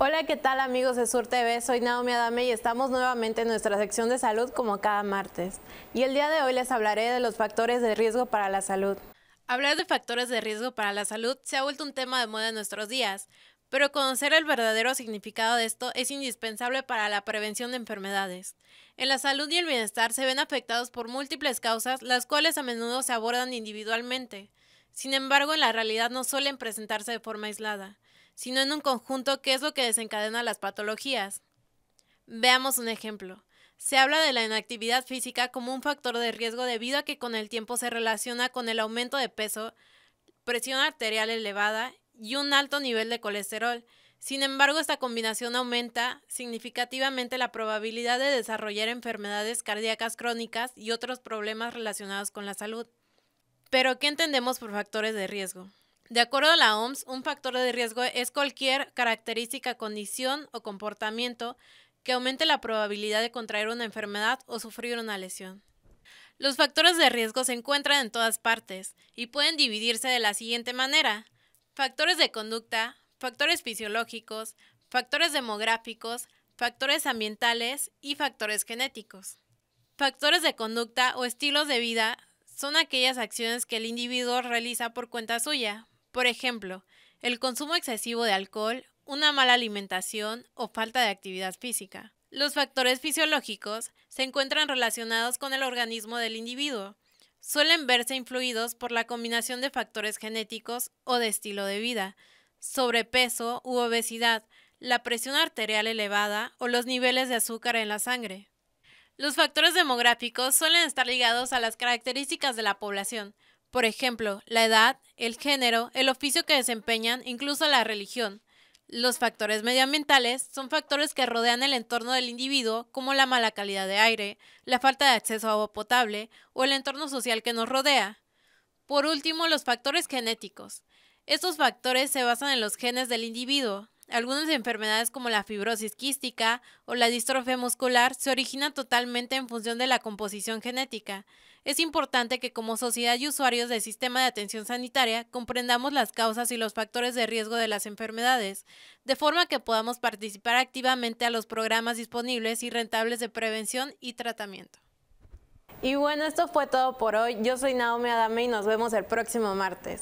Hola, ¿qué tal amigos de Sur TV? Soy Naomi Adame y estamos nuevamente en nuestra sección de salud como cada martes. Y el día de hoy les hablaré de los factores de riesgo para la salud. Hablar de factores de riesgo para la salud se ha vuelto un tema de moda en nuestros días, pero conocer el verdadero significado de esto es indispensable para la prevención de enfermedades. En la salud y el bienestar se ven afectados por múltiples causas, las cuales a menudo se abordan individualmente. Sin embargo, en la realidad no suelen presentarse de forma aislada sino en un conjunto que es lo que desencadena las patologías. Veamos un ejemplo. Se habla de la inactividad física como un factor de riesgo debido a que con el tiempo se relaciona con el aumento de peso, presión arterial elevada y un alto nivel de colesterol. Sin embargo, esta combinación aumenta significativamente la probabilidad de desarrollar enfermedades cardíacas crónicas y otros problemas relacionados con la salud. Pero, ¿qué entendemos por factores de riesgo? De acuerdo a la OMS, un factor de riesgo es cualquier característica, condición o comportamiento que aumente la probabilidad de contraer una enfermedad o sufrir una lesión. Los factores de riesgo se encuentran en todas partes y pueden dividirse de la siguiente manera. Factores de conducta, factores fisiológicos, factores demográficos, factores ambientales y factores genéticos. Factores de conducta o estilos de vida son aquellas acciones que el individuo realiza por cuenta suya, por ejemplo, el consumo excesivo de alcohol, una mala alimentación o falta de actividad física. Los factores fisiológicos se encuentran relacionados con el organismo del individuo. Suelen verse influidos por la combinación de factores genéticos o de estilo de vida, sobrepeso u obesidad, la presión arterial elevada o los niveles de azúcar en la sangre. Los factores demográficos suelen estar ligados a las características de la población, por ejemplo, la edad, el género, el oficio que desempeñan, incluso la religión. Los factores medioambientales son factores que rodean el entorno del individuo, como la mala calidad de aire, la falta de acceso a agua potable o el entorno social que nos rodea. Por último, los factores genéticos. Estos factores se basan en los genes del individuo, algunas enfermedades como la fibrosis quística o la distrofia muscular se originan totalmente en función de la composición genética. Es importante que como sociedad y usuarios del sistema de atención sanitaria comprendamos las causas y los factores de riesgo de las enfermedades, de forma que podamos participar activamente a los programas disponibles y rentables de prevención y tratamiento. Y bueno, esto fue todo por hoy. Yo soy Naomi Adame y nos vemos el próximo martes.